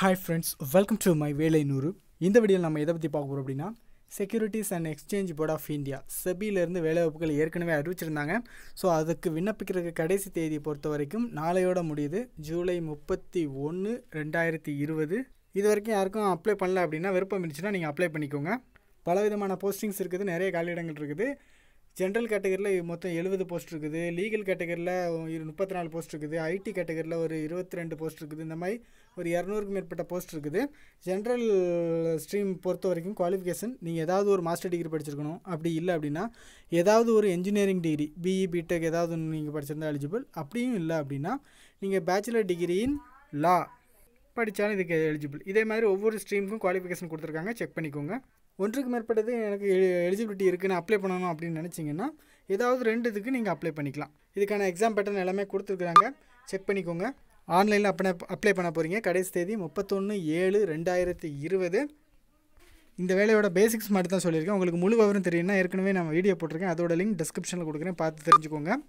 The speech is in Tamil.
hi friends welcome to my வேலை நூறு இந்த வீடியோவில் நம்ம எதை பற்றி பார்க்குறோம் அப்படின்னா securities and exchange board of India செபியிலேருந்து வேலைவாய்ப்புகள் ஏற்கனவே அறிவிச்சிருந்தாங்க ஸோ அதுக்கு விண்ணப்பிக்கிறதுக்கு கடைசி தேதியை பொறுத்த வரைக்கும் நாளையோட முடியுது ஜூலை முப்பத்தி ஒன்று ரெண்டாயிரத்தி இருபது இது வரைக்கும் யாருக்கும் அப்ளை பண்ணல அப்படின்னா விருப்பம் இருந்துச்சுன்னா நீங்கள் அப்ளை பண்ணிக்கோங்க பல விதமான போஸ்டிங்ஸ் இருக்குது நிறைய காலியிடங்கள் இருக்குது ஜென்ரல் கேட்டகரியில் மொத்தம் எழுபது போஸ்ட் இருக்குது லீகல் கேட்டகரியில் முப்பத்தி நாலு போஸ்ட் இருக்குது ஐடி கேட்டகரியில் ஒரு இருபத்தி ரெண்டு போஸ்ட் இருக்குது இந்த மாதிரி ஒரு இரநூறுக்கு மேற்பட்ட போஸ்ட் இருக்குது ஜென்ரல் ஸ்ட்ரீம் பொறுத்த வரைக்கும் குவாலிஃபிகேஷன் நீங்கள் ஏதாவது ஒரு மாஸ்டர் டிகிரி படிச்சிருக்கணும் அப்படி இல்லை அப்படின்னா ஏதாவது ஒரு இன்ஜினியரிங் டிகிரி பிஇ பிடெக் ஏதாவது ஒன்று நீங்கள் படிச்சிருந்தால் எலிஜிபிள் அப்படியும் இல்லை அப்படின்னா நீங்கள் பேச்சுலர் டிகிரி இன் லா படித்தாலும் இதுக்கு எலிஜிபிள் இதே மாதிரி ஒவ்வொரு ஸ்ட்ரீமுக்கும் குவாலிஃபிகேஷன் கொடுத்துருக்காங்க செக் பண்ணிக்கோங்க ஒன்றுக்கு மேற்பட்டது எனக்கு எலிஜிபிலிட்டி இருக்குது நான் அப்ளை பண்ணணும் அப்படின்னு நினச்சிங்கன்னா ஏதாவது ரெண்டு இதுக்கு நீங்கள் அப்ளை பண்ணிக்கலாம் இதுக்கான எக்ஸாம் பேட்டர்ன் எல்லாமே கொடுத்துருக்குறாங்க செக் பண்ணிக்கோங்க ஆன்லைனில் அப்ளை அப்ளை பண்ண போகிறீங்க கடைசி தேதி முப்பத்தொன்று ஏழு ரெண்டாயிரத்தி இருபது இந்த வேலையோட பேசிக்ஸ் மட்டும் தான் சொல்லியிருக்கேன் உங்களுக்கு முழு விவரம் தெரியும்னா ஏற்கனவே நான் வீடியோ போட்டிருக்கேன் அதோட லிங்க் டிஸ்கிரிப்ஷனில் கொடுக்குறேன் பார்த்து தெரிஞ்சுக்கோங்க